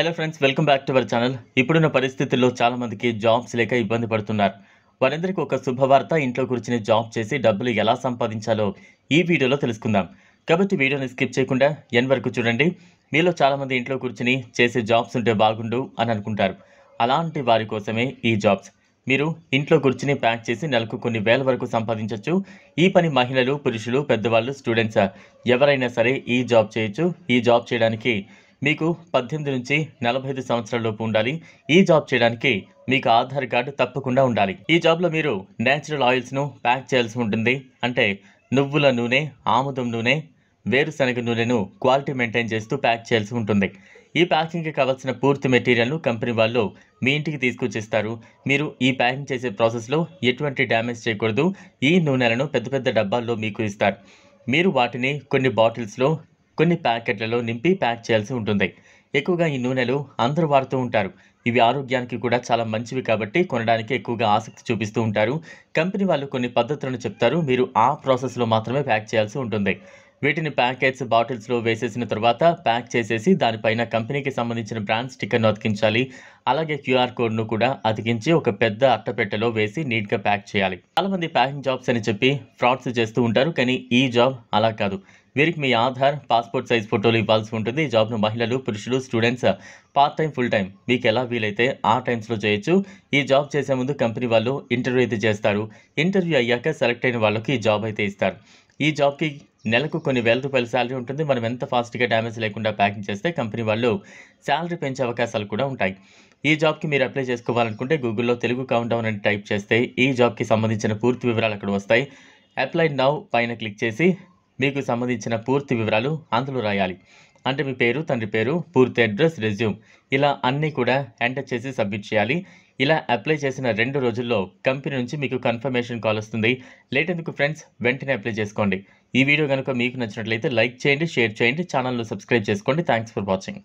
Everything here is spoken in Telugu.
hello friends welcome back to our channel ఇప్పుడున్న పరిస్థితుల్లో చాలామందికి జాబ్స్ లేక ఇబ్బంది పడుతున్నారు వారందరికీ ఒక శుభవార్త ఇంట్లో కూర్చుని జాబ్ చేసి డబ్బులు ఎలా సంపాదించాలో ఈ వీడియోలో తెలుసుకుందాం కాబట్టి వీడియోని స్కిప్ చేయకుండా ఎన్ వరకు చూడండి మీలో చాలామంది ఇంట్లో కూర్చుని చేసే జాబ్స్ ఉంటే బాగుండు అని అనుకుంటారు అలాంటి వారి కోసమే ఈ జాబ్స్ మీరు ఇంట్లో కూర్చుని ప్యాక్ చేసి నెలకు కొన్ని వేల వరకు సంపాదించవచ్చు ఈ పని మహిళలు పురుషులు పెద్దవాళ్ళు స్టూడెంట్స్ ఎవరైనా సరే ఈ జాబ్ చేయొచ్చు ఈ జాబ్ చేయడానికి మీకు పద్దెనిమిది నుంచి నలభై ఐదు సంవత్సరాలలోపు ఉండాలి ఈ జాబ్ చేయడానికి మీకు ఆధార్ కార్డు తప్పకుండా ఉండాలి ఈ జాబ్లో మీరు న్యాచురల్ ఆయిల్స్ను ప్యాక్ చేయాల్సి ఉంటుంది అంటే నువ్వుల నూనె ఆముదం నూనె వేరుశనగ నూనెను క్వాలిటీ మెయింటైన్ చేస్తూ ప్యాక్ చేయాల్సి ఉంటుంది ఈ ప్యాకింగ్కి కావాల్సిన పూర్తి మెటీరియల్ను కంపెనీ వాళ్ళు మీ ఇంటికి తీసుకొచ్చిస్తారు మీరు ఈ ప్యాకింగ్ చేసే ప్రాసెస్లో ఎటువంటి డ్యామేజ్ చేయకూడదు ఈ నూనెలను పెద్ద పెద్ద డబ్బాల్లో మీకు ఇస్తారు మీరు వాటిని కొన్ని బాటిల్స్లో కొన్ని ప్యాకెట్లలో నింపి ప్యాక్ చేయాల్సి ఉంటుంది ఎక్కువగా ఈ నూనెలు అందరూ వాడుతూ ఉంటారు ఇవి ఆరోగ్యానికి కూడా చాలా మంచివి కాబట్టి కొనడానికి ఎక్కువగా ఆసక్తి చూపిస్తూ ఉంటారు కంపెనీ వాళ్ళు కొన్ని పద్ధతులను చెప్తారు మీరు ఆ ప్రాసెస్లో మాత్రమే ప్యాక్ చేయాల్సి ఉంటుంది వీటిని ప్యాకెట్స్ బాటిల్స్లో వేసేసిన తర్వాత ప్యాక్ చేసేసి దానిపైన కంపెనీకి సంబంధించిన బ్రాండ్ స్టిక్కర్ను అతికించాలి అలాగే క్యూఆర్ కోడ్ను కూడా అతికించి ఒక పెద్ద అట్టపెట్టెలో వేసి నీట్గా ప్యాక్ చేయాలి చాలామంది ప్యాకింగ్ జాబ్స్ అని చెప్పి ఫ్రాడ్స్ చేస్తూ ఉంటారు కానీ ఈ జాబ్ అలా కాదు వీరికి మీ ఆధార్ పాస్పోర్ట్ సైజ్ ఫోటోలు ఇవ్వాల్సి ఉంటుంది ఈ జాబ్ను మహిళలు పురుషులు students part time full time మీకు ఎలా వీలైతే ఆ టైమ్స్లో చేయొచ్చు ఈ జాబ్ చేసే ముందు కంపెనీ వాళ్ళు ఇంటర్వ్యూ అయితే చేస్తారు ఇంటర్వ్యూ అయ్యాక సెలెక్ట్ అయిన వాళ్ళకి ఈ జాబ్ అయితే ఇస్తారు ఈ జాబ్కి నెలకు కొన్ని వేల రూపాయల శాలరీ ఉంటుంది మనం ఎంత ఫాస్ట్గా డ్యామేజ్ లేకుండా ప్యాకింగ్ చేస్తే కంపెనీ వాళ్ళు శాలరీ పెంచే అవకాశాలు కూడా ఉంటాయి ఈ జాబ్కి మీరు అప్లై చేసుకోవాలనుకుంటే గూగుల్లో తెలుగు కౌంట్ డౌన్ అని టైప్ చేస్తే ఈ జాబ్కి సంబంధించిన పూర్తి వివరాలు అక్కడ వస్తాయి అప్లై నౌ పైన క్లిక్ చేసి మీకు సంబంధించిన పూర్తి వివరాలు అందులో రాయాలి అంటే మీ పేరు తండ్రి పేరు పూర్తి అడ్రస్ రెజ్యూమ్ ఇలా అన్నీ కూడా ఎంటర్ చేసి సబ్మిట్ చేయాలి ఇలా అప్లై చేసిన రెండు రోజుల్లో కంపెనీ నుంచి మీకు కన్ఫర్మేషన్ కాల్ వస్తుంది లేట్ మీకు ఫ్రెండ్స్ వెంటనే అప్లై చేసుకోండి ఈ వీడియో కనుక మీకు నచ్చినట్లయితే లైక్ చేయండి షేర్ చేయండి ఛానల్ను సబ్స్క్రైబ్ చేసుకోండి థ్యాంక్స్ ఫర్ వాచింగ్